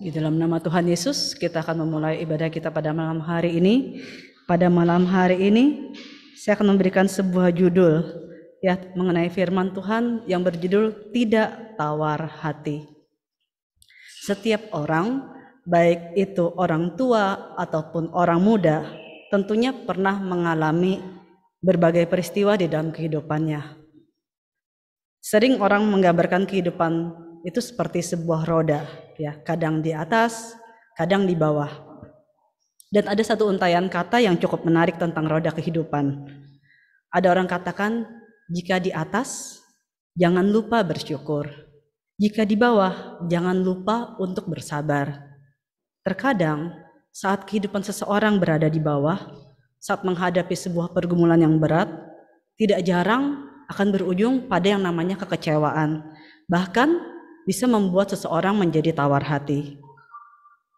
Di dalam nama Tuhan Yesus, kita akan memulai ibadah kita pada malam hari ini. Pada malam hari ini, saya akan memberikan sebuah judul ya mengenai firman Tuhan yang berjudul Tidak Tawar Hati. Setiap orang, baik itu orang tua ataupun orang muda, tentunya pernah mengalami berbagai peristiwa di dalam kehidupannya. Sering orang menggambarkan kehidupan itu seperti sebuah roda ya kadang di atas kadang di bawah dan ada satu untayan kata yang cukup menarik tentang roda kehidupan ada orang katakan jika di atas jangan lupa bersyukur jika di bawah jangan lupa untuk bersabar terkadang saat kehidupan seseorang berada di bawah saat menghadapi sebuah pergumulan yang berat tidak jarang akan berujung pada yang namanya kekecewaan bahkan bisa membuat seseorang menjadi tawar hati.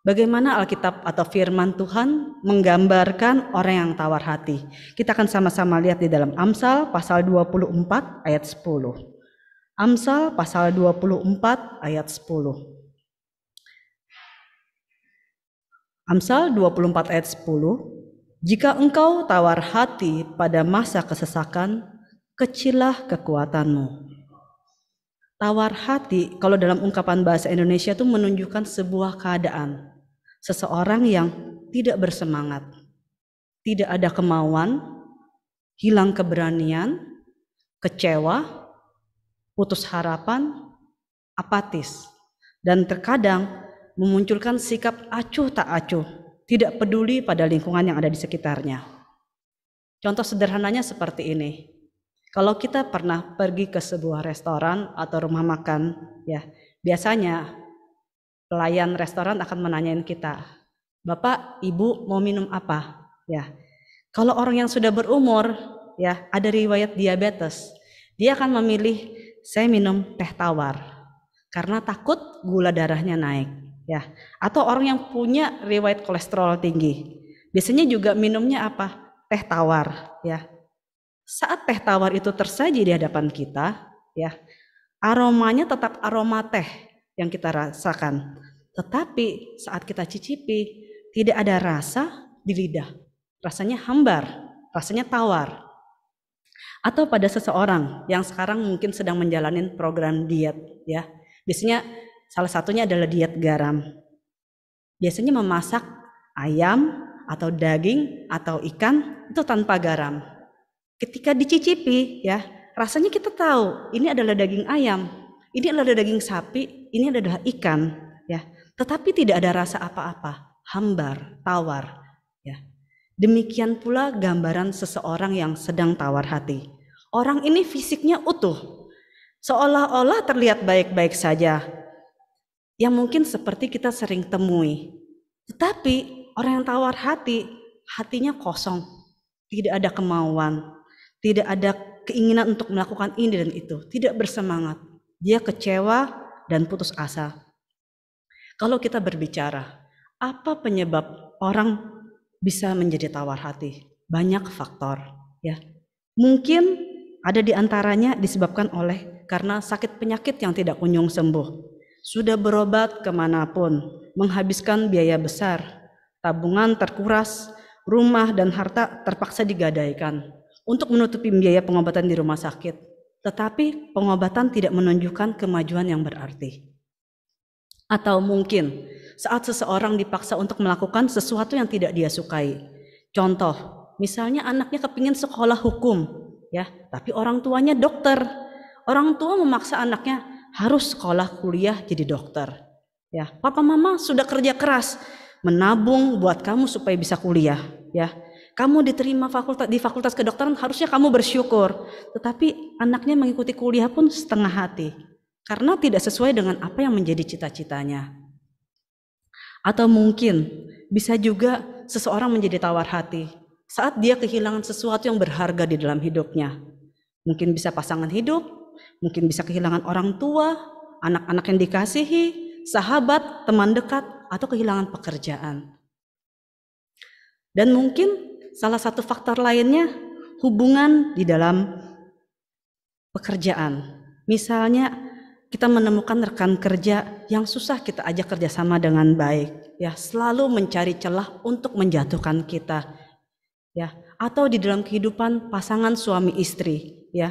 Bagaimana Alkitab atau firman Tuhan menggambarkan orang yang tawar hati? Kita akan sama-sama lihat di dalam Amsal pasal 24 ayat 10. Amsal pasal 24 ayat 10. Amsal 24 ayat 10. Jika engkau tawar hati pada masa kesesakan, kecilah kekuatanmu Tawar hati kalau dalam ungkapan bahasa Indonesia itu menunjukkan sebuah keadaan. Seseorang yang tidak bersemangat, tidak ada kemauan, hilang keberanian, kecewa, putus harapan, apatis, dan terkadang memunculkan sikap acuh tak acuh, tidak peduli pada lingkungan yang ada di sekitarnya. Contoh sederhananya seperti ini. Kalau kita pernah pergi ke sebuah restoran atau rumah makan, ya biasanya pelayan restoran akan menanyain kita, Bapak, Ibu mau minum apa? Ya, kalau orang yang sudah berumur, ya ada riwayat diabetes, dia akan memilih saya minum teh tawar karena takut gula darahnya naik, ya. Atau orang yang punya riwayat kolesterol tinggi, biasanya juga minumnya apa? Teh tawar, ya saat teh tawar itu tersaji di hadapan kita, ya, aromanya tetap aroma teh yang kita rasakan. Tetapi saat kita cicipi, tidak ada rasa di lidah. Rasanya hambar, rasanya tawar. Atau pada seseorang yang sekarang mungkin sedang menjalani program diet, ya. Biasanya salah satunya adalah diet garam. Biasanya memasak ayam atau daging atau ikan itu tanpa garam Ketika dicicipi ya, rasanya kita tahu ini adalah daging ayam, ini adalah daging sapi, ini adalah ikan ya. Tetapi tidak ada rasa apa-apa, hambar, tawar ya. Demikian pula gambaran seseorang yang sedang tawar hati. Orang ini fisiknya utuh, seolah-olah terlihat baik-baik saja. Yang mungkin seperti kita sering temui. Tetapi orang yang tawar hati, hatinya kosong, tidak ada kemauan, tidak ada keinginan untuk melakukan ini dan itu, tidak bersemangat. Dia kecewa dan putus asa. Kalau kita berbicara, apa penyebab orang bisa menjadi tawar hati? Banyak faktor, ya. Mungkin ada di antaranya disebabkan oleh karena sakit penyakit yang tidak kunjung sembuh. Sudah berobat kemanapun, menghabiskan biaya besar, tabungan terkuras, rumah dan harta terpaksa digadaikan untuk menutupi biaya pengobatan di rumah sakit, tetapi pengobatan tidak menunjukkan kemajuan yang berarti. Atau mungkin saat seseorang dipaksa untuk melakukan sesuatu yang tidak dia sukai. Contoh, misalnya anaknya kepingin sekolah hukum, ya, tapi orang tuanya dokter. Orang tua memaksa anaknya harus sekolah kuliah jadi dokter. Ya, papa mama sudah kerja keras menabung buat kamu supaya bisa kuliah, ya kamu diterima fakultas, di fakultas kedokteran harusnya kamu bersyukur. Tetapi anaknya mengikuti kuliah pun setengah hati. Karena tidak sesuai dengan apa yang menjadi cita-citanya. Atau mungkin bisa juga seseorang menjadi tawar hati saat dia kehilangan sesuatu yang berharga di dalam hidupnya. Mungkin bisa pasangan hidup, mungkin bisa kehilangan orang tua, anak-anak yang dikasihi, sahabat, teman dekat, atau kehilangan pekerjaan. Dan mungkin salah satu faktor lainnya hubungan di dalam pekerjaan. Misalnya kita menemukan rekan kerja yang susah kita ajak kerjasama dengan baik, ya selalu mencari celah untuk menjatuhkan kita, ya atau di dalam kehidupan pasangan suami istri, ya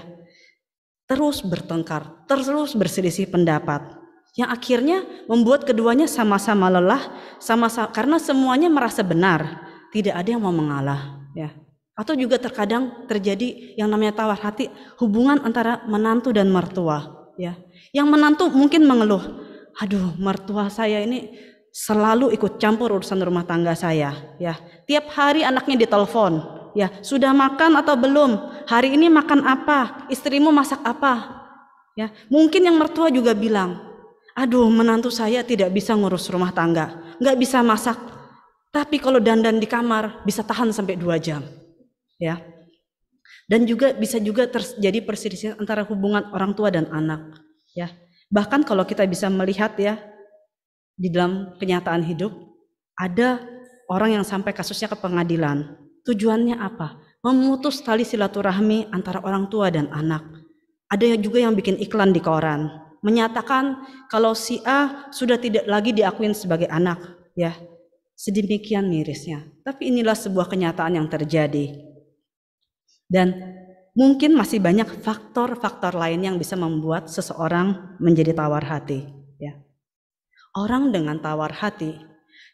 terus bertengkar, terus berselisih pendapat, yang akhirnya membuat keduanya sama-sama lelah, sama, sama karena semuanya merasa benar, tidak ada yang mau mengalah ya atau juga terkadang terjadi yang namanya tawar hati hubungan antara menantu dan mertua ya yang menantu mungkin mengeluh aduh mertua saya ini selalu ikut campur urusan rumah tangga saya ya tiap hari anaknya ditelepon ya sudah makan atau belum hari ini makan apa istrimu masak apa ya mungkin yang mertua juga bilang aduh menantu saya tidak bisa ngurus rumah tangga nggak bisa masak tapi kalau dandan di kamar bisa tahan sampai dua jam, ya. Dan juga bisa juga terjadi perselisihan antara hubungan orang tua dan anak, ya. Bahkan kalau kita bisa melihat ya di dalam kenyataan hidup ada orang yang sampai kasusnya ke pengadilan. Tujuannya apa? Memutus tali silaturahmi antara orang tua dan anak. Ada juga yang bikin iklan di koran, menyatakan kalau si A sudah tidak lagi diakui sebagai anak, ya Sedemikian mirisnya. Tapi inilah sebuah kenyataan yang terjadi. Dan mungkin masih banyak faktor-faktor lain yang bisa membuat seseorang menjadi tawar hati. Ya. Orang dengan tawar hati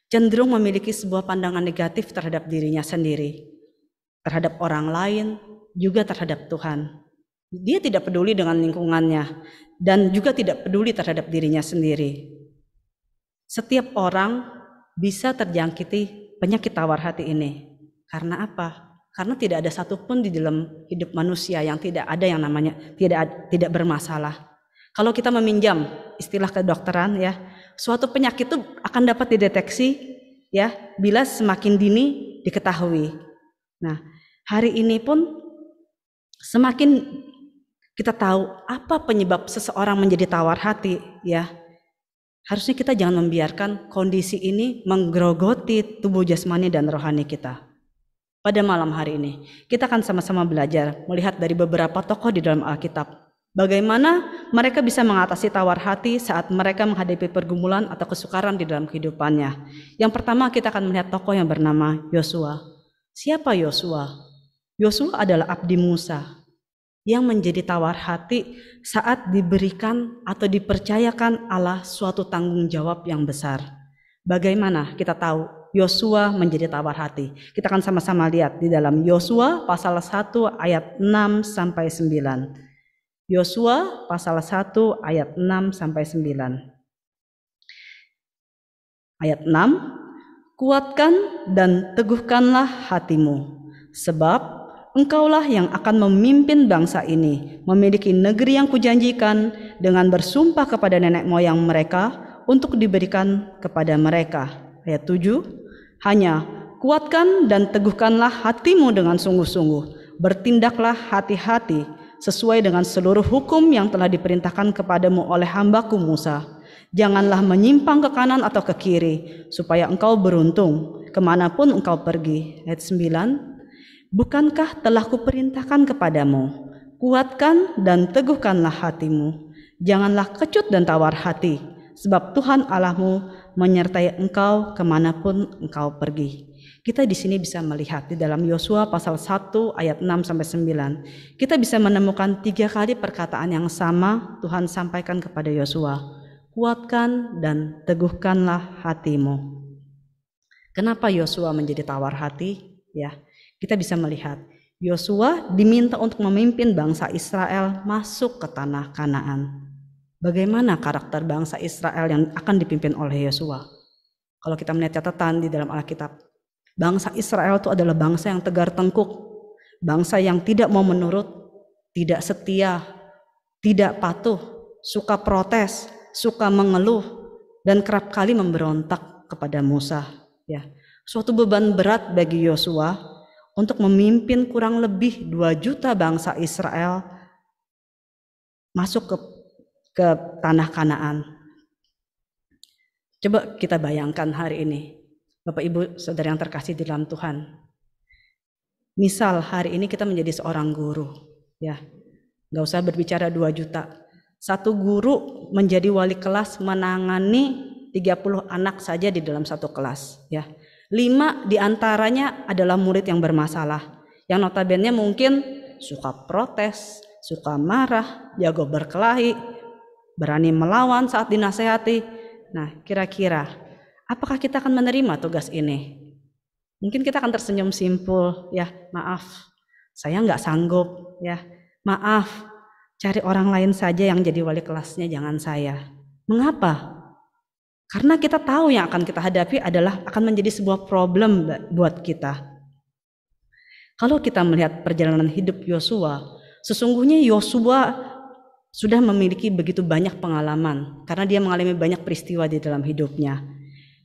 cenderung memiliki sebuah pandangan negatif terhadap dirinya sendiri, terhadap orang lain, juga terhadap Tuhan. Dia tidak peduli dengan lingkungannya dan juga tidak peduli terhadap dirinya sendiri. Setiap orang bisa terjangkiti penyakit tawar hati ini. Karena apa? Karena tidak ada satupun di dalam hidup manusia yang tidak ada yang namanya tidak tidak bermasalah. Kalau kita meminjam istilah kedokteran ya, suatu penyakit itu akan dapat dideteksi ya bila semakin dini diketahui. Nah, hari ini pun semakin kita tahu apa penyebab seseorang menjadi tawar hati ya harusnya kita jangan membiarkan kondisi ini menggerogoti tubuh jasmani dan rohani kita. Pada malam hari ini, kita akan sama-sama belajar melihat dari beberapa tokoh di dalam Alkitab. Bagaimana mereka bisa mengatasi tawar hati saat mereka menghadapi pergumulan atau kesukaran di dalam kehidupannya. Yang pertama kita akan melihat tokoh yang bernama Yosua. Siapa Yosua? Yosua adalah abdi Musa yang menjadi tawar hati saat diberikan atau dipercayakan Allah suatu tanggung jawab yang besar. Bagaimana kita tahu Yosua menjadi tawar hati? Kita akan sama-sama lihat di dalam Yosua pasal 1 ayat 6 sampai 9. Yosua pasal 1 ayat 6 sampai 9. Ayat 6, kuatkan dan teguhkanlah hatimu, sebab engkaulah yang akan memimpin bangsa ini, memiliki negeri yang kujanjikan dengan bersumpah kepada nenek moyang mereka untuk diberikan kepada mereka. Ayat 7, hanya kuatkan dan teguhkanlah hatimu dengan sungguh-sungguh, bertindaklah hati-hati sesuai dengan seluruh hukum yang telah diperintahkan kepadamu oleh hambaku Musa. Janganlah menyimpang ke kanan atau ke kiri, supaya engkau beruntung kemanapun engkau pergi. Ayat 9, Bukankah telah kuperintahkan kepadamu, kuatkan dan teguhkanlah hatimu. Janganlah kecut dan tawar hati, sebab Tuhan Allahmu menyertai engkau kemanapun engkau pergi. Kita di sini bisa melihat di dalam Yosua pasal 1 ayat 6 sampai 9. Kita bisa menemukan tiga kali perkataan yang sama Tuhan sampaikan kepada Yosua. Kuatkan dan teguhkanlah hatimu. Kenapa Yosua menjadi tawar hati? Ya, kita bisa melihat Yosua diminta untuk memimpin bangsa Israel masuk ke tanah Kanaan. Bagaimana karakter bangsa Israel yang akan dipimpin oleh Yosua? Kalau kita melihat catatan di dalam Alkitab, bangsa Israel itu adalah bangsa yang tegar tengkuk, bangsa yang tidak mau menurut, tidak setia, tidak patuh, suka protes, suka mengeluh, dan kerap kali memberontak kepada Musa. Ya, suatu beban berat bagi Yosua untuk memimpin kurang lebih 2 juta bangsa Israel masuk ke ke tanah Kanaan. Coba kita bayangkan hari ini, Bapak Ibu Saudara yang terkasih di dalam Tuhan. Misal hari ini kita menjadi seorang guru, ya. nggak usah berbicara 2 juta. Satu guru menjadi wali kelas menangani 30 anak saja di dalam satu kelas, ya Lima diantaranya adalah murid yang bermasalah, yang notabene mungkin suka protes, suka marah, jago berkelahi, berani melawan saat dinasehati. Nah, kira-kira apakah kita akan menerima tugas ini? Mungkin kita akan tersenyum simpul, ya maaf, saya nggak sanggup, ya maaf, cari orang lain saja yang jadi wali kelasnya, jangan saya. Mengapa? Karena kita tahu yang akan kita hadapi adalah akan menjadi sebuah problem buat kita. Kalau kita melihat perjalanan hidup Yosua, sesungguhnya Yosua sudah memiliki begitu banyak pengalaman karena dia mengalami banyak peristiwa di dalam hidupnya.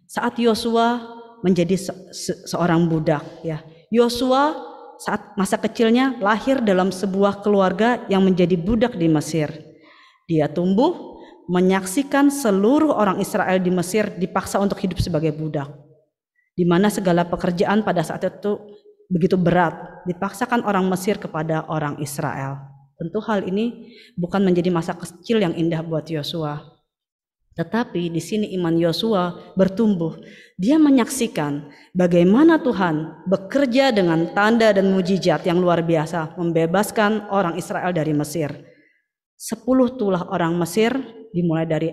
Saat Yosua menjadi se se seorang budak, ya Yosua saat masa kecilnya lahir dalam sebuah keluarga yang menjadi budak di Mesir. Dia tumbuh menyaksikan seluruh orang Israel di Mesir dipaksa untuk hidup sebagai budak. Di mana segala pekerjaan pada saat itu begitu berat, dipaksakan orang Mesir kepada orang Israel. Tentu hal ini bukan menjadi masa kecil yang indah buat Yosua. Tetapi di sini iman Yosua bertumbuh. Dia menyaksikan bagaimana Tuhan bekerja dengan tanda dan mujizat yang luar biasa membebaskan orang Israel dari Mesir. Sepuluh tulah orang Mesir dimulai dari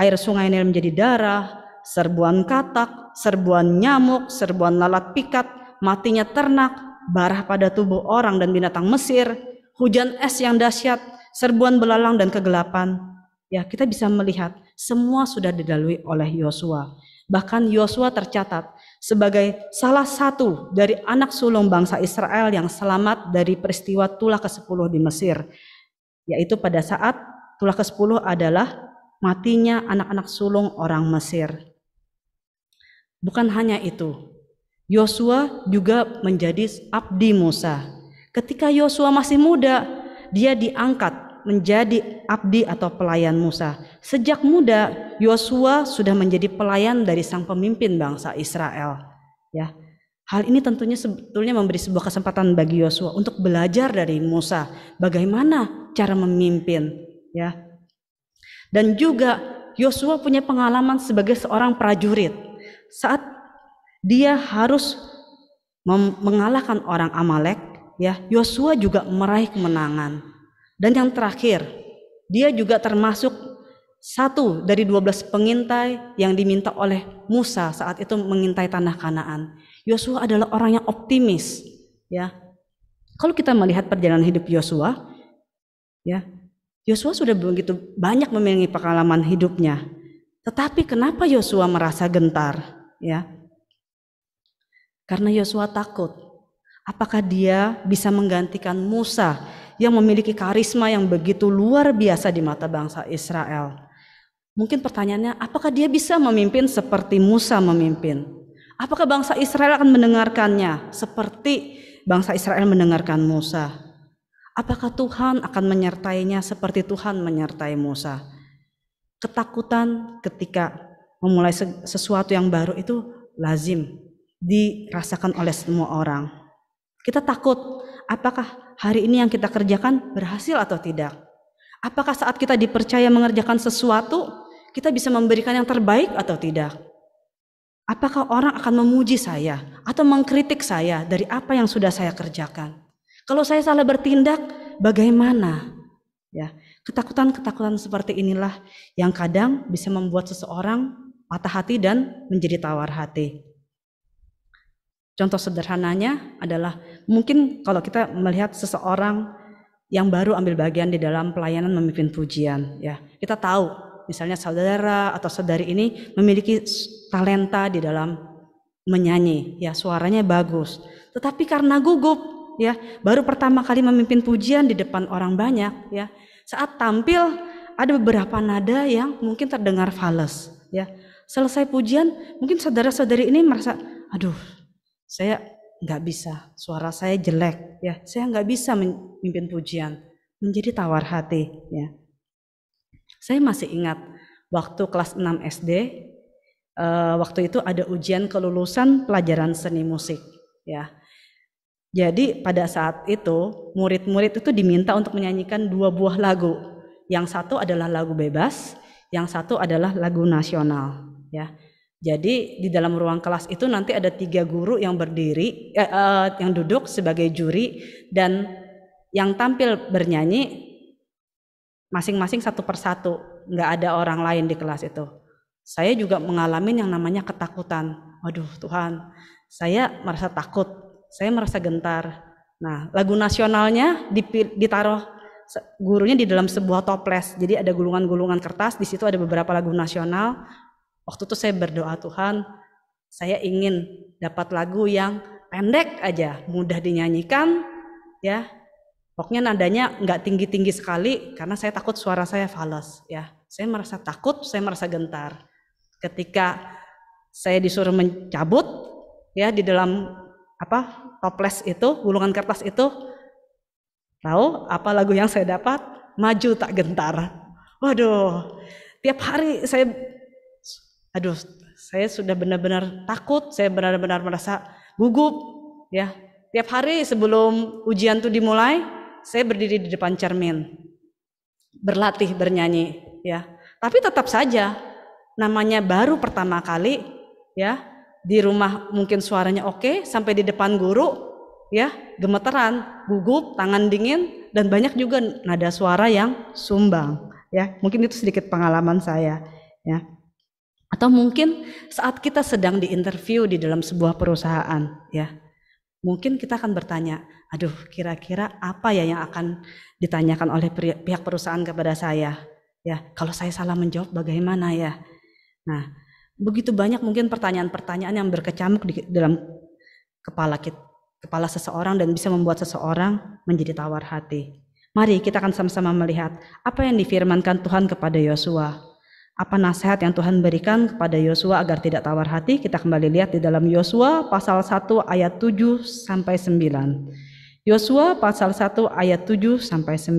air sungai Nil menjadi darah, serbuan katak, serbuan nyamuk, serbuan lalat pikat, matinya ternak, barah pada tubuh orang dan binatang Mesir, hujan es yang dahsyat, serbuan belalang dan kegelapan. Ya, kita bisa melihat semua sudah didalui oleh Yosua. Bahkan Yosua tercatat sebagai salah satu dari anak sulung bangsa Israel yang selamat dari peristiwa tulah ke-10 di Mesir yaitu pada saat tulah ke-10 adalah matinya anak-anak sulung orang Mesir. Bukan hanya itu, Yosua juga menjadi abdi Musa. Ketika Yosua masih muda, dia diangkat menjadi abdi atau pelayan Musa. Sejak muda, Yosua sudah menjadi pelayan dari sang pemimpin bangsa Israel. Ya, Hal ini tentunya sebetulnya memberi sebuah kesempatan bagi Yosua untuk belajar dari Musa bagaimana cara memimpin, ya. Dan juga Yosua punya pengalaman sebagai seorang prajurit saat dia harus mengalahkan orang Amalek, ya. Yosua juga meraih kemenangan. Dan yang terakhir, dia juga termasuk satu dari dua belas pengintai yang diminta oleh Musa saat itu mengintai tanah Kanaan. Yosua adalah orang yang optimis, ya. Kalau kita melihat perjalanan hidup Yosua, ya, Yosua sudah begitu banyak memiliki pengalaman hidupnya. Tetapi kenapa Yosua merasa gentar, ya? Karena Yosua takut. Apakah dia bisa menggantikan Musa yang memiliki karisma yang begitu luar biasa di mata bangsa Israel? Mungkin pertanyaannya, apakah dia bisa memimpin seperti Musa memimpin? Apakah bangsa Israel akan mendengarkannya seperti bangsa Israel mendengarkan Musa? Apakah Tuhan akan menyertainya seperti Tuhan menyertai Musa? Ketakutan ketika memulai sesuatu yang baru itu lazim dirasakan oleh semua orang. Kita takut apakah hari ini yang kita kerjakan berhasil atau tidak. Apakah saat kita dipercaya mengerjakan sesuatu, kita bisa memberikan yang terbaik atau tidak Apakah orang akan memuji saya atau mengkritik saya dari apa yang sudah saya kerjakan? Kalau saya salah bertindak, bagaimana? Ya, ketakutan-ketakutan seperti inilah yang kadang bisa membuat seseorang patah hati dan menjadi tawar hati. Contoh sederhananya adalah mungkin kalau kita melihat seseorang yang baru ambil bagian di dalam pelayanan memimpin pujian, ya kita tahu misalnya saudara atau saudari ini memiliki talenta di dalam menyanyi, ya suaranya bagus. Tetapi karena gugup, ya baru pertama kali memimpin pujian di depan orang banyak, ya saat tampil ada beberapa nada yang mungkin terdengar fals, ya. Selesai pujian, mungkin saudara-saudari ini merasa, aduh, saya nggak bisa, suara saya jelek, ya, saya nggak bisa memimpin pujian, menjadi tawar hati, ya. Saya masih ingat waktu kelas 6 SD, eh, waktu itu ada ujian kelulusan pelajaran seni musik, ya. Jadi pada saat itu murid-murid itu diminta untuk menyanyikan dua buah lagu. Yang satu adalah lagu bebas, yang satu adalah lagu nasional, ya. Jadi di dalam ruang kelas itu nanti ada tiga guru yang berdiri, eh, eh, yang duduk sebagai juri dan yang tampil bernyanyi masing-masing satu persatu, nggak ada orang lain di kelas itu. Saya juga mengalami yang namanya ketakutan. Waduh Tuhan, saya merasa takut, saya merasa gentar. Nah, lagu nasionalnya ditaruh gurunya di dalam sebuah toples. Jadi ada gulungan-gulungan kertas, di situ ada beberapa lagu nasional. Waktu itu saya berdoa Tuhan, saya ingin dapat lagu yang pendek aja, mudah dinyanyikan, ya Pokoknya nadanya nggak tinggi-tinggi sekali karena saya takut suara saya falas ya. Saya merasa takut, saya merasa gentar. Ketika saya disuruh mencabut ya di dalam apa toples itu, gulungan kertas itu, tahu apa lagu yang saya dapat? Maju tak gentar. Waduh, tiap hari saya, aduh, saya sudah benar-benar takut, saya benar-benar merasa gugup, ya tiap hari sebelum ujian itu dimulai saya berdiri di depan cermin, berlatih bernyanyi, ya. Tapi tetap saja namanya baru pertama kali, ya. Di rumah mungkin suaranya oke, sampai di depan guru, ya, gemeteran, gugup, tangan dingin, dan banyak juga nada suara yang sumbang, ya. Mungkin itu sedikit pengalaman saya, ya. Atau mungkin saat kita sedang di interview di dalam sebuah perusahaan, ya, mungkin kita akan bertanya, aduh kira-kira apa ya yang akan ditanyakan oleh pihak perusahaan kepada saya ya kalau saya salah menjawab bagaimana ya nah begitu banyak mungkin pertanyaan-pertanyaan yang berkecamuk di dalam kepala kita, kepala seseorang dan bisa membuat seseorang menjadi tawar hati mari kita akan sama-sama melihat apa yang difirmankan Tuhan kepada Yosua apa nasihat yang Tuhan berikan kepada Yosua agar tidak tawar hati kita kembali lihat di dalam Yosua pasal 1 ayat 7 sampai 9 Yosua pasal 1 ayat 7 sampai 9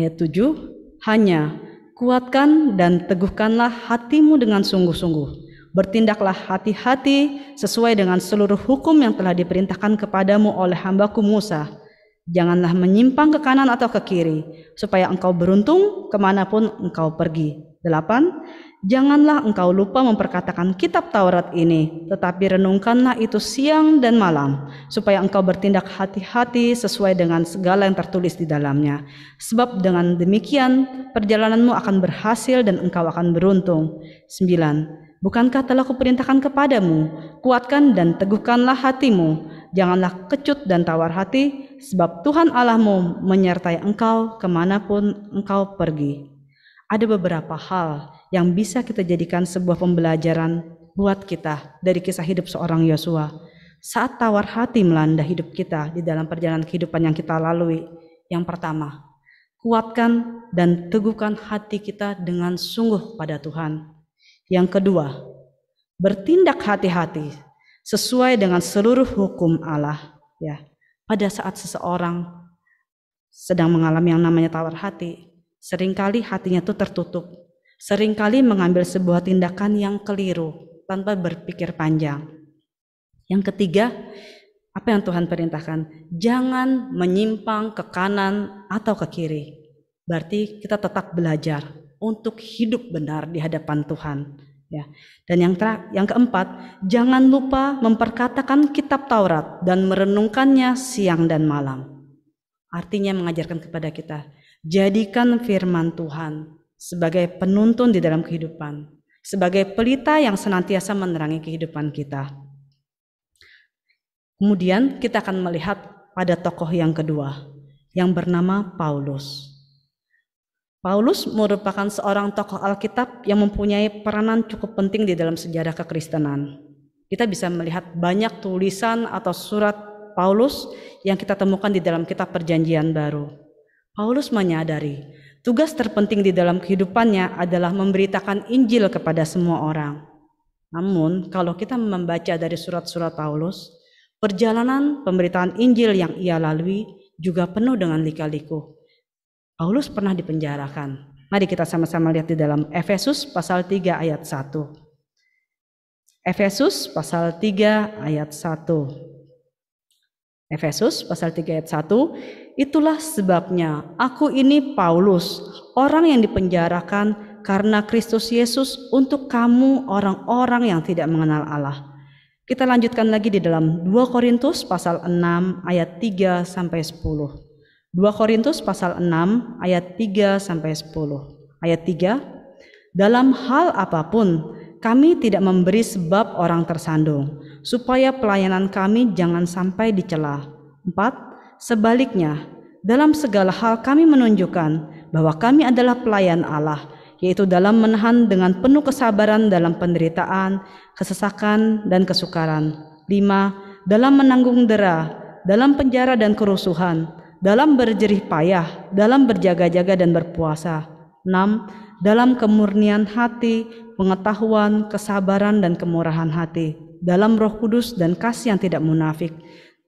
ayat 7 hanya kuatkan dan teguhkanlah hatimu dengan sungguh-sungguh Bertindaklah hati-hati sesuai dengan seluruh hukum yang telah diperintahkan kepadamu oleh hambaku Musa. Janganlah menyimpang ke kanan atau ke kiri, supaya engkau beruntung kemanapun engkau pergi. Delapan, Janganlah engkau lupa memperkatakan kitab Taurat ini, tetapi renungkanlah itu siang dan malam, supaya engkau bertindak hati-hati sesuai dengan segala yang tertulis di dalamnya. Sebab dengan demikian, perjalananmu akan berhasil dan engkau akan beruntung. 9. Bukankah telah kuperintahkan kepadamu, kuatkan dan teguhkanlah hatimu, janganlah kecut dan tawar hati, sebab Tuhan Allahmu menyertai engkau kemanapun engkau pergi. Ada beberapa hal yang bisa kita jadikan sebuah pembelajaran buat kita dari kisah hidup seorang Yosua. Saat tawar hati melanda hidup kita di dalam perjalanan kehidupan yang kita lalui, yang pertama, kuatkan dan teguhkan hati kita dengan sungguh pada Tuhan. Yang kedua, bertindak hati-hati sesuai dengan seluruh hukum Allah. Ya, pada saat seseorang sedang mengalami yang namanya tawar hati, seringkali hatinya itu tertutup, seringkali mengambil sebuah tindakan yang keliru tanpa berpikir panjang. Yang ketiga, apa yang Tuhan perintahkan? Jangan menyimpang ke kanan atau ke kiri. Berarti kita tetap belajar untuk hidup benar di hadapan Tuhan. Ya. Dan yang ter yang keempat, jangan lupa memperkatakan kitab Taurat dan merenungkannya siang dan malam. Artinya mengajarkan kepada kita, jadikan firman Tuhan sebagai penuntun di dalam kehidupan, sebagai pelita yang senantiasa menerangi kehidupan kita. Kemudian kita akan melihat pada tokoh yang kedua yang bernama Paulus. Paulus merupakan seorang tokoh Alkitab yang mempunyai peranan cukup penting di dalam sejarah kekristenan. Kita bisa melihat banyak tulisan atau surat Paulus yang kita temukan di dalam kitab Perjanjian Baru. Paulus menyadari Tugas terpenting di dalam kehidupannya adalah memberitakan Injil kepada semua orang. Namun, kalau kita membaca dari surat-surat Paulus, perjalanan pemberitaan Injil yang ia lalui juga penuh dengan lika-liku. Paulus pernah dipenjarakan. Mari kita sama-sama lihat di dalam Efesus pasal 3 ayat 1. Efesus pasal 3 ayat 1. Efesus pasal 3 ayat 1 Itulah sebabnya aku ini Paulus, orang yang dipenjarakan karena Kristus Yesus untuk kamu orang-orang yang tidak mengenal Allah. Kita lanjutkan lagi di dalam 2 Korintus pasal 6 ayat 3 sampai 10. 2 Korintus pasal 6 ayat 3 sampai 10. Ayat 3 Dalam hal apapun kami tidak memberi sebab orang tersandung supaya pelayanan kami jangan sampai dicela. 4 Sebaliknya, dalam segala hal kami menunjukkan bahwa kami adalah pelayan Allah, yaitu dalam menahan dengan penuh kesabaran dalam penderitaan, kesesakan, dan kesukaran. 5. Dalam menanggung dera, dalam penjara dan kerusuhan, dalam berjerih payah, dalam berjaga-jaga dan berpuasa. 6. Dalam kemurnian hati, pengetahuan, kesabaran, dan kemurahan hati, dalam roh kudus dan kasih yang tidak munafik,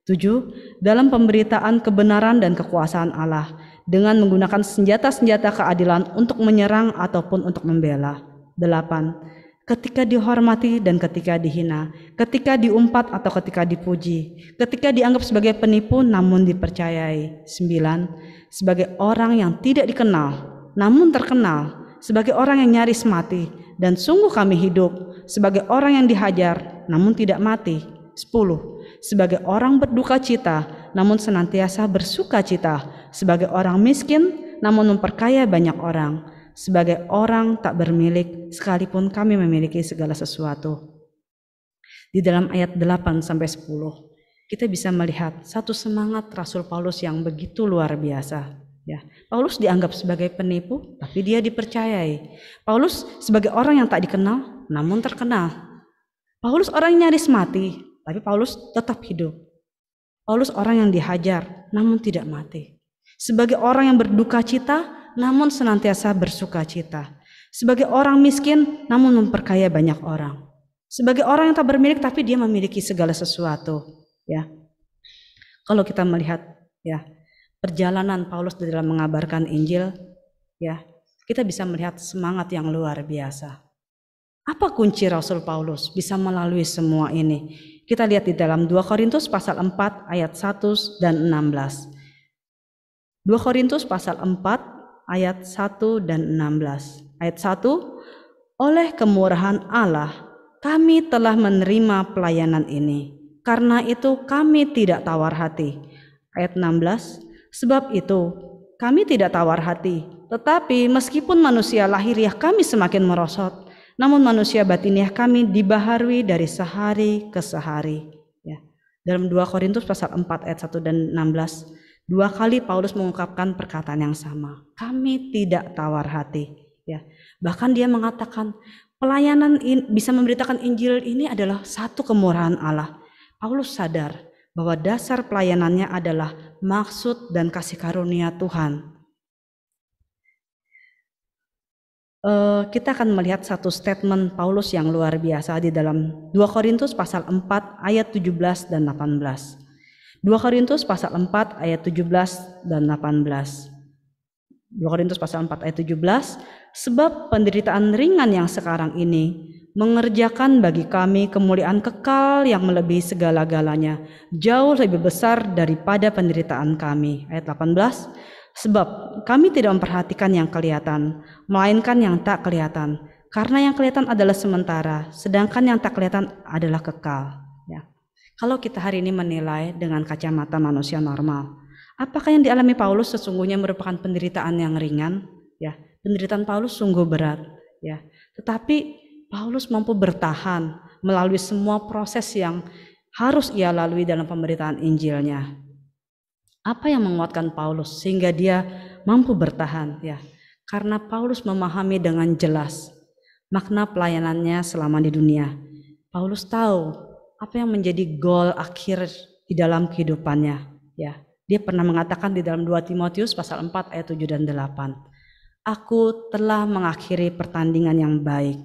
7. Dalam pemberitaan kebenaran dan kekuasaan Allah dengan menggunakan senjata-senjata keadilan untuk menyerang ataupun untuk membela. 8. Ketika dihormati dan ketika dihina, ketika diumpat atau ketika dipuji, ketika dianggap sebagai penipu namun dipercayai. 9. Sebagai orang yang tidak dikenal namun terkenal, sebagai orang yang nyaris mati dan sungguh kami hidup, sebagai orang yang dihajar namun tidak mati. 10 sebagai orang berduka cita, namun senantiasa bersuka cita, sebagai orang miskin, namun memperkaya banyak orang, sebagai orang tak bermilik, sekalipun kami memiliki segala sesuatu. Di dalam ayat 8 10, kita bisa melihat satu semangat Rasul Paulus yang begitu luar biasa. Ya, Paulus dianggap sebagai penipu, tapi dia dipercayai. Paulus sebagai orang yang tak dikenal, namun terkenal. Paulus orang nyaris mati, tapi Paulus tetap hidup. Paulus orang yang dihajar namun tidak mati. Sebagai orang yang berduka cita namun senantiasa bersuka cita. Sebagai orang miskin namun memperkaya banyak orang. Sebagai orang yang tak bermilik tapi dia memiliki segala sesuatu, ya. Kalau kita melihat ya perjalanan Paulus dalam mengabarkan Injil, ya, kita bisa melihat semangat yang luar biasa. Apa kunci Rasul Paulus bisa melalui semua ini? Kita lihat di dalam 2 Korintus pasal 4 ayat 1 dan 16. 2 Korintus pasal 4 ayat 1 dan 16. Ayat 1, oleh kemurahan Allah kami telah menerima pelayanan ini. Karena itu kami tidak tawar hati. Ayat 16, sebab itu kami tidak tawar hati, tetapi meskipun manusia lahiriah kami semakin merosot, namun manusia batiniah kami dibaharui dari sehari ke sehari. Ya. Dalam 2 Korintus pasal 4 ayat 1 dan 16, dua kali Paulus mengungkapkan perkataan yang sama. Kami tidak tawar hati. Ya. Bahkan dia mengatakan pelayanan in, bisa memberitakan Injil ini adalah satu kemurahan Allah. Paulus sadar bahwa dasar pelayanannya adalah maksud dan kasih karunia Tuhan Eh, kita akan melihat satu statement Paulus yang luar biasa di dalam 2 Korintus pasal 4 ayat 17 dan 18. 2 Korintus pasal 4 ayat 17 dan 18. 2 Korintus pasal 4 ayat 17, sebab penderitaan ringan yang sekarang ini mengerjakan bagi kami kemuliaan kekal yang melebihi segala-galanya, jauh lebih besar daripada penderitaan kami. Ayat 18, Sebab kami tidak memperhatikan yang kelihatan, melainkan yang tak kelihatan. Karena yang kelihatan adalah sementara, sedangkan yang tak kelihatan adalah kekal. Ya. Kalau kita hari ini menilai dengan kacamata manusia normal, apakah yang dialami Paulus sesungguhnya merupakan penderitaan yang ringan? Ya, penderitaan Paulus sungguh berat. Ya, tetapi Paulus mampu bertahan melalui semua proses yang harus ia lalui dalam pemberitaan Injilnya. Apa yang menguatkan Paulus sehingga dia mampu bertahan ya? Karena Paulus memahami dengan jelas makna pelayanannya selama di dunia. Paulus tahu apa yang menjadi goal akhir di dalam kehidupannya ya. Dia pernah mengatakan di dalam 2 Timotius pasal 4 ayat 7 dan 8. Aku telah mengakhiri pertandingan yang baik.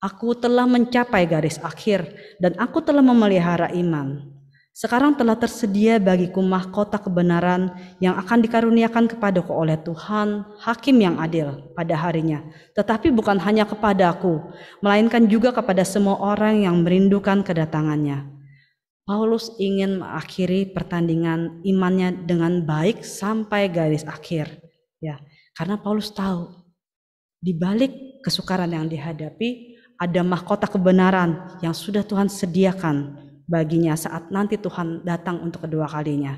Aku telah mencapai garis akhir dan aku telah memelihara iman. Sekarang telah tersedia bagiku mahkota kebenaran yang akan dikaruniakan kepadaku oleh Tuhan, hakim yang adil pada harinya. Tetapi bukan hanya kepadaku, melainkan juga kepada semua orang yang merindukan kedatangannya. Paulus ingin mengakhiri pertandingan imannya dengan baik sampai garis akhir, ya. Karena Paulus tahu di balik kesukaran yang dihadapi ada mahkota kebenaran yang sudah Tuhan sediakan baginya saat nanti Tuhan datang untuk kedua kalinya.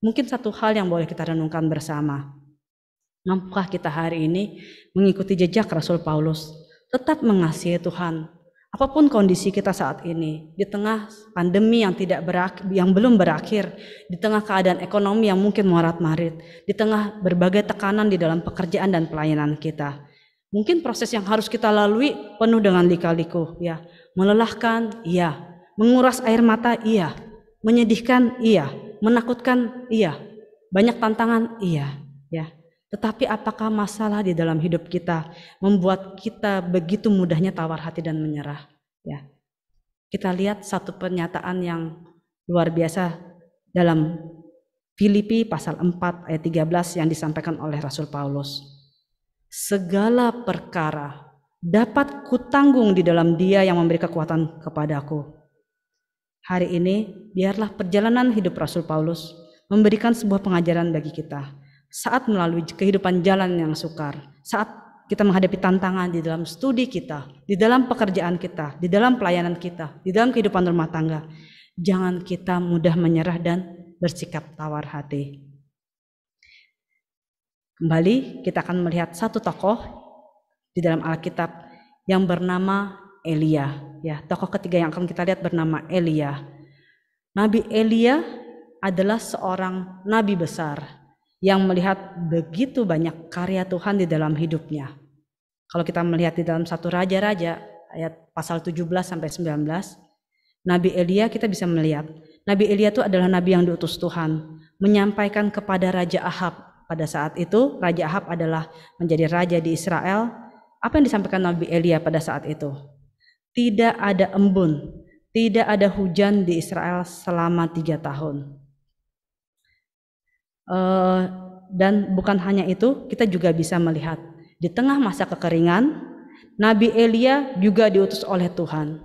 Mungkin satu hal yang boleh kita renungkan bersama. Mampukah kita hari ini mengikuti jejak Rasul Paulus, tetap mengasihi Tuhan, apapun kondisi kita saat ini, di tengah pandemi yang tidak berakhir, yang belum berakhir, di tengah keadaan ekonomi yang mungkin morat-marit, di tengah berbagai tekanan di dalam pekerjaan dan pelayanan kita. Mungkin proses yang harus kita lalui penuh dengan lika-liku, ya. Melelahkan, ya. Menguras air mata, iya. Menyedihkan, iya. Menakutkan, iya. Banyak tantangan, iya. Ya. Tetapi apakah masalah di dalam hidup kita membuat kita begitu mudahnya tawar hati dan menyerah? Ya. Kita lihat satu pernyataan yang luar biasa dalam Filipi pasal 4 ayat 13 yang disampaikan oleh Rasul Paulus. Segala perkara dapat kutanggung di dalam dia yang memberi kekuatan kepadaku. Hari ini, biarlah perjalanan hidup Rasul Paulus memberikan sebuah pengajaran bagi kita saat melalui kehidupan jalan yang sukar, saat kita menghadapi tantangan di dalam studi kita, di dalam pekerjaan kita, di dalam pelayanan kita, di dalam kehidupan rumah tangga. Jangan kita mudah menyerah dan bersikap tawar hati. Kembali kita akan melihat satu tokoh di dalam Alkitab yang bernama Elia ya tokoh ketiga yang akan kita lihat bernama Elia. Nabi Elia adalah seorang nabi besar yang melihat begitu banyak karya Tuhan di dalam hidupnya. Kalau kita melihat di dalam satu raja-raja ayat pasal 17 sampai 19, Nabi Elia kita bisa melihat Nabi Elia itu adalah nabi yang diutus Tuhan menyampaikan kepada Raja Ahab pada saat itu Raja Ahab adalah menjadi raja di Israel. Apa yang disampaikan Nabi Elia pada saat itu? tidak ada embun, tidak ada hujan di Israel selama tiga tahun. Eh, dan bukan hanya itu, kita juga bisa melihat di tengah masa kekeringan, Nabi Elia juga diutus oleh Tuhan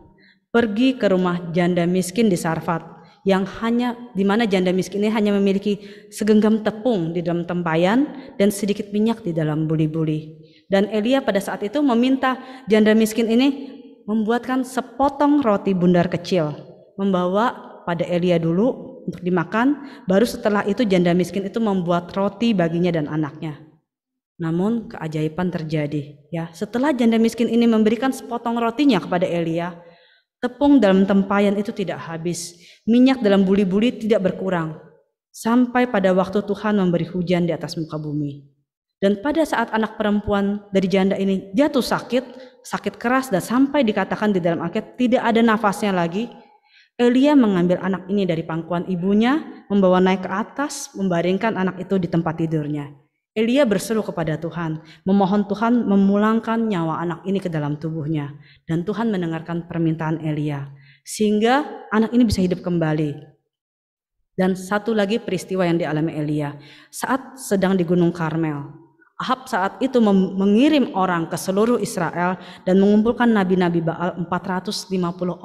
pergi ke rumah janda miskin di Sarfat yang hanya di mana janda miskin ini hanya memiliki segenggam tepung di dalam tempayan dan sedikit minyak di dalam buli-buli. Dan Elia pada saat itu meminta janda miskin ini membuatkan sepotong roti bundar kecil, membawa pada Elia dulu untuk dimakan, baru setelah itu janda miskin itu membuat roti baginya dan anaknya. Namun keajaiban terjadi, ya. Setelah janda miskin ini memberikan sepotong rotinya kepada Elia, tepung dalam tempayan itu tidak habis, minyak dalam buli-buli tidak berkurang, sampai pada waktu Tuhan memberi hujan di atas muka bumi. Dan pada saat anak perempuan dari janda ini jatuh sakit, sakit keras dan sampai dikatakan di dalam akhir tidak ada nafasnya lagi, Elia mengambil anak ini dari pangkuan ibunya, membawa naik ke atas, membaringkan anak itu di tempat tidurnya. Elia berseru kepada Tuhan, memohon Tuhan memulangkan nyawa anak ini ke dalam tubuhnya. Dan Tuhan mendengarkan permintaan Elia, sehingga anak ini bisa hidup kembali. Dan satu lagi peristiwa yang dialami Elia saat sedang di Gunung Karmel. Ahab saat itu mengirim orang ke seluruh Israel dan mengumpulkan nabi-nabi Baal 450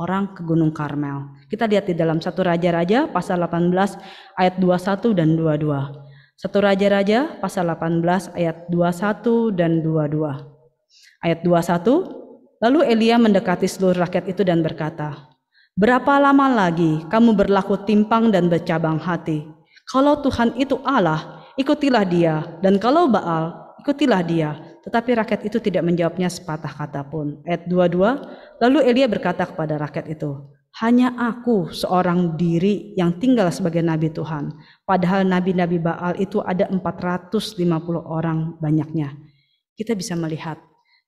orang ke Gunung Karmel. Kita lihat di dalam satu Raja-Raja pasal 18 ayat 21 dan 22. Satu Raja-Raja pasal 18 ayat 21 dan 22. Ayat 21, lalu Elia mendekati seluruh rakyat itu dan berkata, Berapa lama lagi kamu berlaku timpang dan bercabang hati? Kalau Tuhan itu Allah, ikutilah dia. Dan kalau Baal, ikutilah dia. Tetapi rakyat itu tidak menjawabnya sepatah kata pun. Ayat 22, lalu Elia berkata kepada rakyat itu, hanya aku seorang diri yang tinggal sebagai nabi Tuhan. Padahal nabi-nabi Baal itu ada 450 orang banyaknya. Kita bisa melihat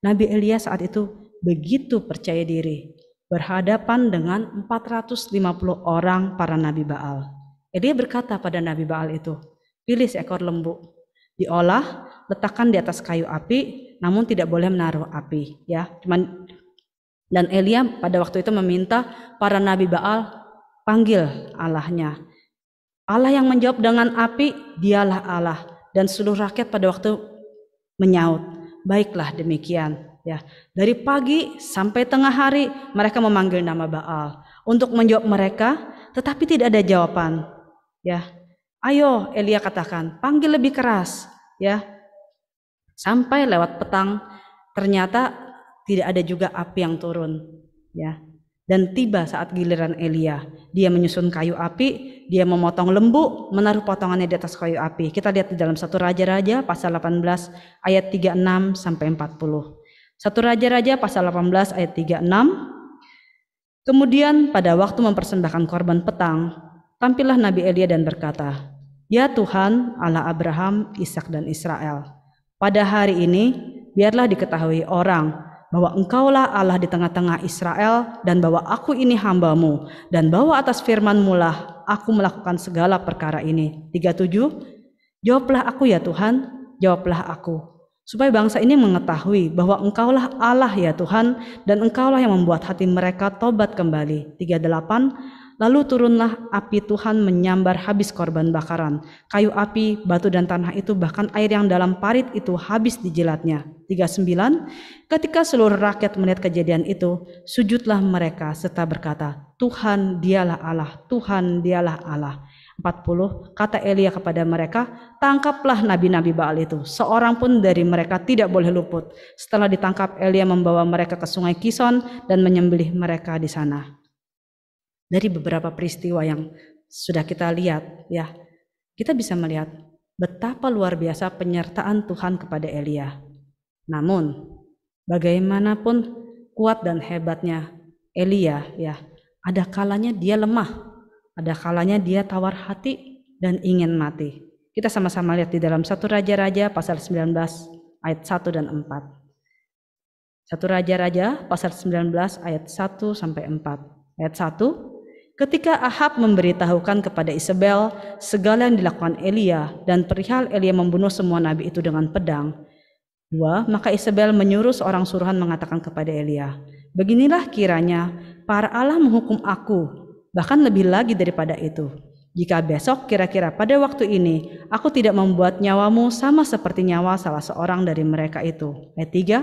Nabi Elia saat itu begitu percaya diri berhadapan dengan 450 orang para nabi Baal. Elia berkata pada nabi Baal itu, Pilih seekor lembu, diolah, letakkan di atas kayu api, namun tidak boleh menaruh api, ya. Cuman dan Elia pada waktu itu meminta para nabi Baal panggil Allahnya. Allah yang menjawab dengan api, dialah Allah dan seluruh rakyat pada waktu menyaut. Baiklah demikian ya. Dari pagi sampai tengah hari mereka memanggil nama Baal untuk menjawab mereka, tetapi tidak ada jawaban. Ya. Ayo, Elia katakan, panggil lebih keras, ya. Sampai lewat petang, ternyata tidak ada juga api yang turun, ya. Dan tiba saat giliran Elia, dia menyusun kayu api, dia memotong lembu, menaruh potongannya di atas kayu api. Kita lihat di dalam satu raja-raja pasal 18 ayat 36 sampai 40. Satu raja-raja pasal 18 ayat 36. Kemudian pada waktu mempersembahkan korban petang, Tampillah Nabi Elia dan berkata, Ya Tuhan Allah Abraham, Ishak dan Israel, pada hari ini biarlah diketahui orang bahwa engkaulah Allah di tengah-tengah Israel dan bahwa aku ini hambamu dan bahwa atas firmanmu lah aku melakukan segala perkara ini. 37 Jawablah aku ya Tuhan, jawablah aku. Supaya bangsa ini mengetahui bahwa engkaulah Allah ya Tuhan dan engkaulah yang membuat hati mereka tobat kembali. 38 Lalu turunlah api Tuhan menyambar habis korban bakaran. Kayu api, batu dan tanah itu bahkan air yang dalam parit itu habis dijilatnya. 39. Ketika seluruh rakyat melihat kejadian itu, sujudlah mereka serta berkata, Tuhan dialah Allah, Tuhan dialah Allah. 40 kata Elia kepada mereka tangkaplah nabi-nabi Baal itu seorang pun dari mereka tidak boleh luput setelah ditangkap Elia membawa mereka ke sungai Kison dan menyembelih mereka di sana dari beberapa peristiwa yang sudah kita lihat ya kita bisa melihat betapa luar biasa penyertaan Tuhan kepada Elia namun bagaimanapun kuat dan hebatnya Elia ya ada kalanya dia lemah ada kalanya dia tawar hati dan ingin mati kita sama-sama lihat di dalam satu raja-raja pasal 19 ayat 1 dan 4 satu Raja-Raja pasal 19 ayat 1 sampai 4. Ayat 1, Ketika Ahab memberitahukan kepada Isabel segala yang dilakukan Elia dan perihal Elia membunuh semua nabi itu dengan pedang, dua, maka Isabel menyuruh seorang suruhan mengatakan kepada Elia, Beginilah kiranya para Allah menghukum aku, bahkan lebih lagi daripada itu. Jika besok kira-kira pada waktu ini aku tidak membuat nyawamu sama seperti nyawa salah seorang dari mereka itu. Ayat 3,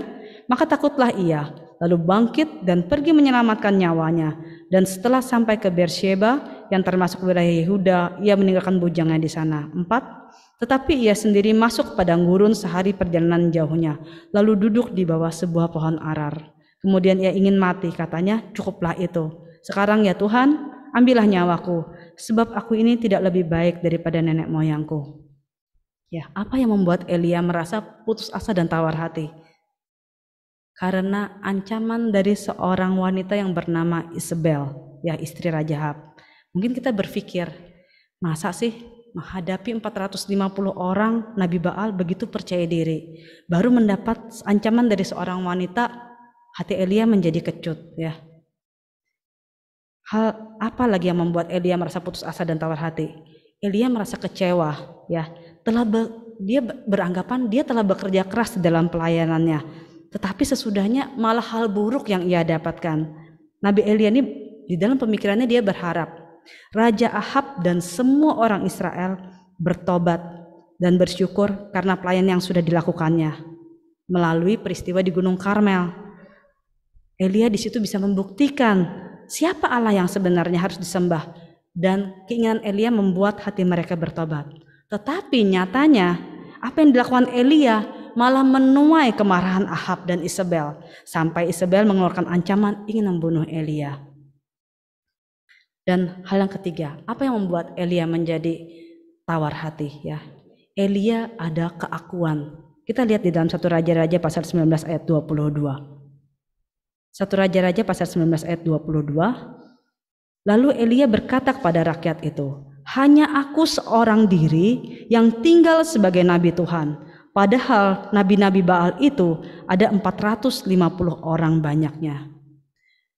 maka takutlah ia, lalu bangkit dan pergi menyelamatkan nyawanya. Dan setelah sampai ke Beersheba, yang termasuk wilayah Yehuda, ia meninggalkan bujangnya di sana. Empat, tetapi ia sendiri masuk ke padang gurun sehari perjalanan jauhnya, lalu duduk di bawah sebuah pohon arar. Kemudian ia ingin mati, katanya, cukuplah itu. Sekarang ya Tuhan, ambillah nyawaku, sebab aku ini tidak lebih baik daripada nenek moyangku. Ya, apa yang membuat Elia merasa putus asa dan tawar hati? karena ancaman dari seorang wanita yang bernama Isabel, ya istri Raja Hab. Mungkin kita berpikir, masa sih menghadapi 450 orang Nabi Baal begitu percaya diri. Baru mendapat ancaman dari seorang wanita, hati Elia menjadi kecut ya. Hal apa lagi yang membuat Elia merasa putus asa dan tawar hati? Elia merasa kecewa, ya. Telah be, dia beranggapan dia telah bekerja keras dalam pelayanannya, tetapi sesudahnya malah hal buruk yang ia dapatkan. Nabi Elia ini di dalam pemikirannya dia berharap Raja Ahab dan semua orang Israel bertobat dan bersyukur karena pelayan yang sudah dilakukannya melalui peristiwa di Gunung Karmel. Elia di situ bisa membuktikan siapa Allah yang sebenarnya harus disembah dan keinginan Elia membuat hati mereka bertobat. Tetapi nyatanya apa yang dilakukan Elia malah menuai kemarahan Ahab dan Isabel sampai Isabel mengeluarkan ancaman ingin membunuh Elia. Dan hal yang ketiga, apa yang membuat Elia menjadi tawar hati ya? Elia ada keakuan. Kita lihat di dalam satu raja-raja pasal 19 ayat 22. Satu raja-raja pasal 19 ayat 22. Lalu Elia berkata kepada rakyat itu, "Hanya aku seorang diri yang tinggal sebagai nabi Tuhan Padahal nabi-nabi Baal itu ada 450 orang banyaknya.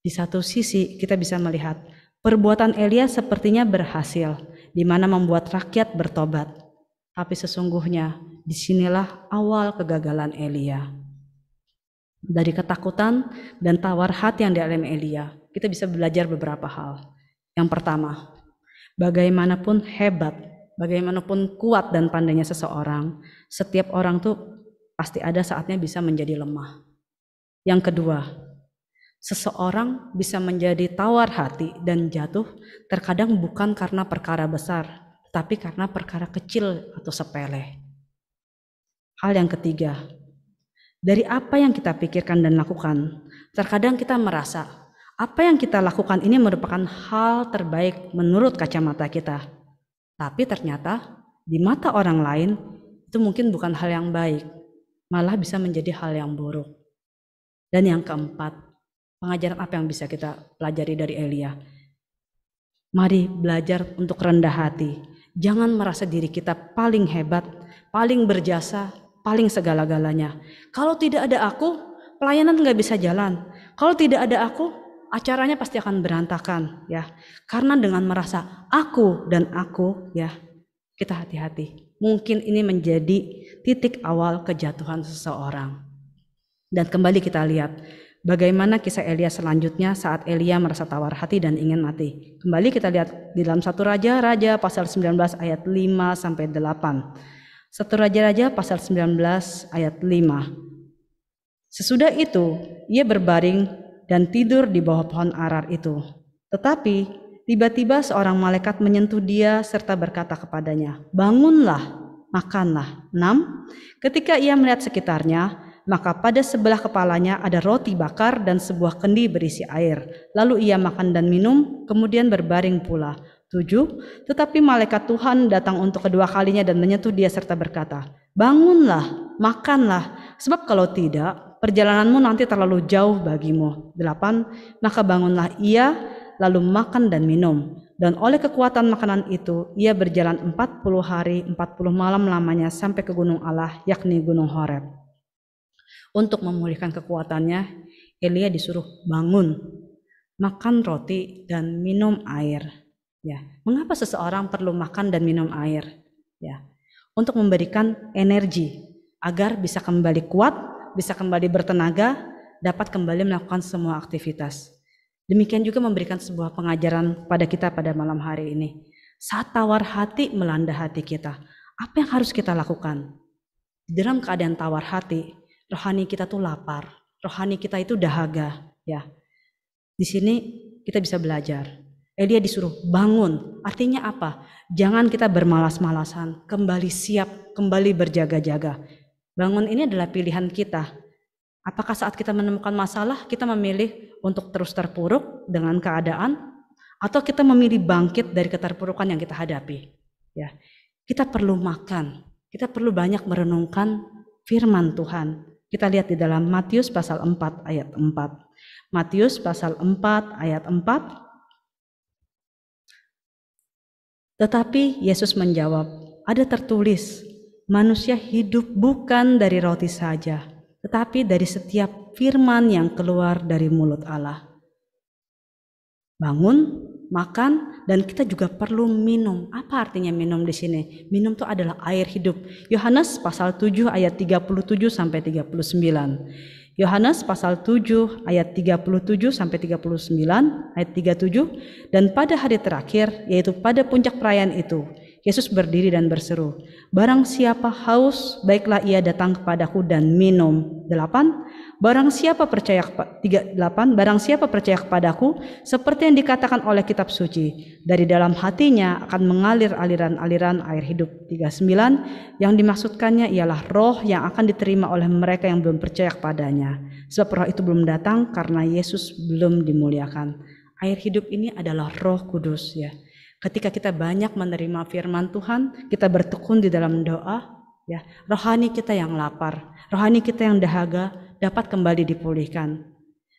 Di satu sisi kita bisa melihat perbuatan Elia sepertinya berhasil di mana membuat rakyat bertobat. Tapi sesungguhnya disinilah awal kegagalan Elia. Dari ketakutan dan tawar hati yang dialami Elia, kita bisa belajar beberapa hal. Yang pertama, bagaimanapun hebat, bagaimanapun kuat dan pandainya seseorang, setiap orang tuh pasti ada saatnya bisa menjadi lemah. Yang kedua, seseorang bisa menjadi tawar hati dan jatuh terkadang bukan karena perkara besar, tapi karena perkara kecil atau sepele. Hal yang ketiga, dari apa yang kita pikirkan dan lakukan, terkadang kita merasa apa yang kita lakukan ini merupakan hal terbaik menurut kacamata kita. Tapi ternyata di mata orang lain itu mungkin bukan hal yang baik, malah bisa menjadi hal yang buruk. Dan yang keempat, pengajaran apa yang bisa kita pelajari dari Elia? Mari belajar untuk rendah hati. Jangan merasa diri kita paling hebat, paling berjasa, paling segala-galanya. Kalau tidak ada aku, pelayanan nggak bisa jalan. Kalau tidak ada aku, acaranya pasti akan berantakan, ya. Karena dengan merasa aku dan aku, ya, kita hati-hati mungkin ini menjadi titik awal kejatuhan seseorang. Dan kembali kita lihat bagaimana kisah Elia selanjutnya saat Elia merasa tawar hati dan ingin mati. Kembali kita lihat di dalam satu raja raja pasal 19 ayat 5 sampai 8. Satu Raja-Raja pasal 19 ayat 5. Sesudah itu, ia berbaring dan tidur di bawah pohon arar itu. Tetapi Tiba-tiba seorang malaikat menyentuh dia serta berkata kepadanya, "Bangunlah, makanlah." 6. Ketika ia melihat sekitarnya, maka pada sebelah kepalanya ada roti bakar dan sebuah kendi berisi air. Lalu ia makan dan minum, kemudian berbaring pula. 7. Tetapi malaikat Tuhan datang untuk kedua kalinya dan menyentuh dia serta berkata, "Bangunlah, makanlah, sebab kalau tidak, perjalananmu nanti terlalu jauh bagimu." 8. Maka bangunlah ia lalu makan dan minum. Dan oleh kekuatan makanan itu, ia berjalan 40 hari, 40 malam lamanya sampai ke gunung Allah, yakni gunung Horeb. Untuk memulihkan kekuatannya, Elia disuruh bangun, makan roti dan minum air. Ya, mengapa seseorang perlu makan dan minum air? Ya, untuk memberikan energi agar bisa kembali kuat, bisa kembali bertenaga, dapat kembali melakukan semua aktivitas. Demikian juga memberikan sebuah pengajaran pada kita pada malam hari ini. Saat tawar hati melanda hati kita, apa yang harus kita lakukan? Dalam keadaan tawar hati, rohani kita tuh lapar, rohani kita itu dahaga, ya. Di sini kita bisa belajar. Elia disuruh bangun, artinya apa? Jangan kita bermalas-malasan, kembali siap, kembali berjaga-jaga. Bangun ini adalah pilihan kita, Apakah saat kita menemukan masalah, kita memilih untuk terus terpuruk dengan keadaan, atau kita memilih bangkit dari keterpurukan yang kita hadapi? Ya, kita perlu makan, kita perlu banyak merenungkan firman Tuhan. Kita lihat di dalam Matius pasal 4 ayat 4. Matius pasal 4 ayat 4. Tetapi Yesus menjawab, ada tertulis, manusia hidup bukan dari roti saja, tetapi dari setiap firman yang keluar dari mulut Allah. Bangun, makan, dan kita juga perlu minum. Apa artinya minum di sini? Minum itu adalah air hidup. Yohanes pasal 7 ayat 37 sampai 39. Yohanes pasal 7 ayat 37 sampai 39 ayat 37 dan pada hari terakhir yaitu pada puncak perayaan itu Yesus berdiri dan berseru, Barang siapa haus, baiklah ia datang kepadaku dan minum. 8. barang siapa percaya, tiga, barang siapa percaya kepadaku, seperti yang dikatakan oleh kitab suci, dari dalam hatinya akan mengalir aliran-aliran air hidup. 39. yang dimaksudkannya ialah roh yang akan diterima oleh mereka yang belum percaya kepadanya. Sebab roh itu belum datang karena Yesus belum dimuliakan. Air hidup ini adalah roh kudus ya Ketika kita banyak menerima firman Tuhan, kita bertekun di dalam doa, ya. Rohani kita yang lapar, rohani kita yang dahaga dapat kembali dipulihkan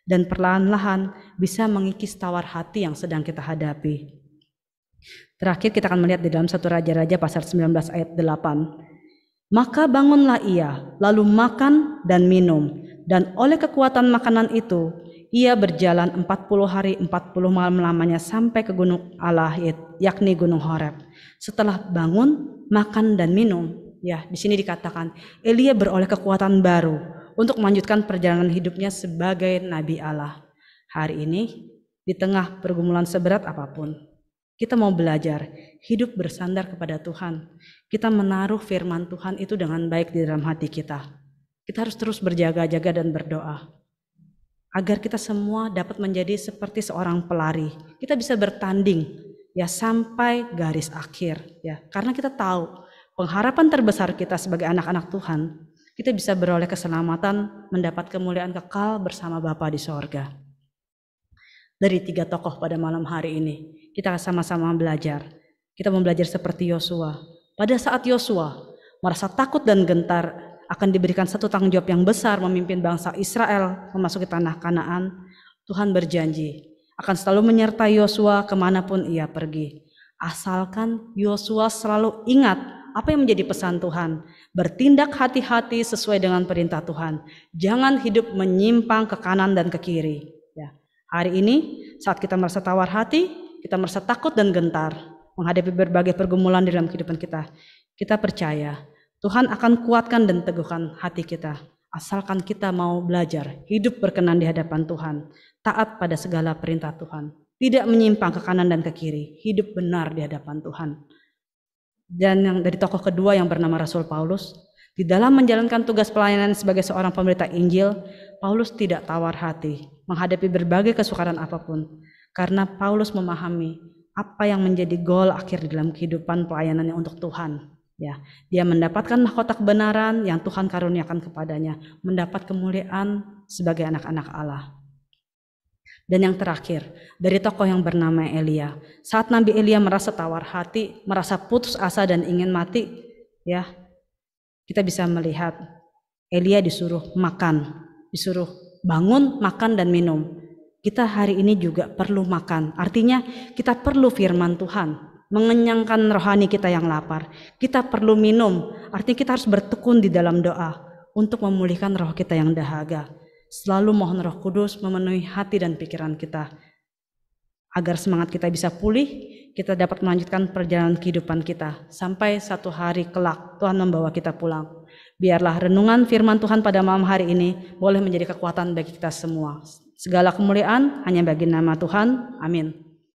dan perlahan-lahan bisa mengikis tawar hati yang sedang kita hadapi. Terakhir kita akan melihat di dalam satu raja-raja pasal 19 ayat 8. Maka bangunlah ia, lalu makan dan minum, dan oleh kekuatan makanan itu ia berjalan 40 hari 40 malam lamanya sampai ke gunung Allah yakni gunung Horeb. Setelah bangun, makan dan minum. Ya, di sini dikatakan Elia beroleh kekuatan baru untuk melanjutkan perjalanan hidupnya sebagai nabi Allah. Hari ini di tengah pergumulan seberat apapun, kita mau belajar hidup bersandar kepada Tuhan. Kita menaruh firman Tuhan itu dengan baik di dalam hati kita. Kita harus terus berjaga-jaga dan berdoa agar kita semua dapat menjadi seperti seorang pelari. Kita bisa bertanding ya sampai garis akhir ya. Karena kita tahu pengharapan terbesar kita sebagai anak-anak Tuhan, kita bisa beroleh keselamatan, mendapat kemuliaan kekal bersama Bapa di sorga. Dari tiga tokoh pada malam hari ini, kita sama-sama belajar. Kita mau seperti Yosua. Pada saat Yosua merasa takut dan gentar akan diberikan satu tanggung jawab yang besar memimpin bangsa Israel memasuki tanah Kanaan, Tuhan berjanji akan selalu menyertai Yosua kemanapun ia pergi. Asalkan Yosua selalu ingat apa yang menjadi pesan Tuhan. Bertindak hati-hati sesuai dengan perintah Tuhan. Jangan hidup menyimpang ke kanan dan ke kiri. Ya. Hari ini saat kita merasa tawar hati, kita merasa takut dan gentar menghadapi berbagai pergumulan di dalam kehidupan kita. Kita percaya Tuhan akan kuatkan dan teguhkan hati kita. Asalkan kita mau belajar, hidup berkenan di hadapan Tuhan, taat pada segala perintah Tuhan, tidak menyimpang ke kanan dan ke kiri, hidup benar di hadapan Tuhan. Dan yang dari tokoh kedua yang bernama Rasul Paulus, di dalam menjalankan tugas pelayanan sebagai seorang pemberita Injil, Paulus tidak tawar hati menghadapi berbagai kesukaran apapun, karena Paulus memahami apa yang menjadi goal akhir di dalam kehidupan pelayanannya untuk Tuhan. Ya, dia mendapatkan mahkota kebenaran yang Tuhan karuniakan kepadanya, mendapat kemuliaan sebagai anak-anak Allah. Dan yang terakhir, dari tokoh yang bernama Elia. Saat Nabi Elia merasa tawar hati, merasa putus asa dan ingin mati, ya. Kita bisa melihat Elia disuruh makan, disuruh bangun, makan dan minum. Kita hari ini juga perlu makan. Artinya kita perlu firman Tuhan mengenyangkan rohani kita yang lapar. Kita perlu minum, artinya kita harus bertekun di dalam doa untuk memulihkan roh kita yang dahaga. Selalu mohon Roh Kudus memenuhi hati dan pikiran kita agar semangat kita bisa pulih, kita dapat melanjutkan perjalanan kehidupan kita sampai satu hari kelak Tuhan membawa kita pulang. Biarlah renungan firman Tuhan pada malam hari ini boleh menjadi kekuatan bagi kita semua. Segala kemuliaan hanya bagi nama Tuhan. Amin.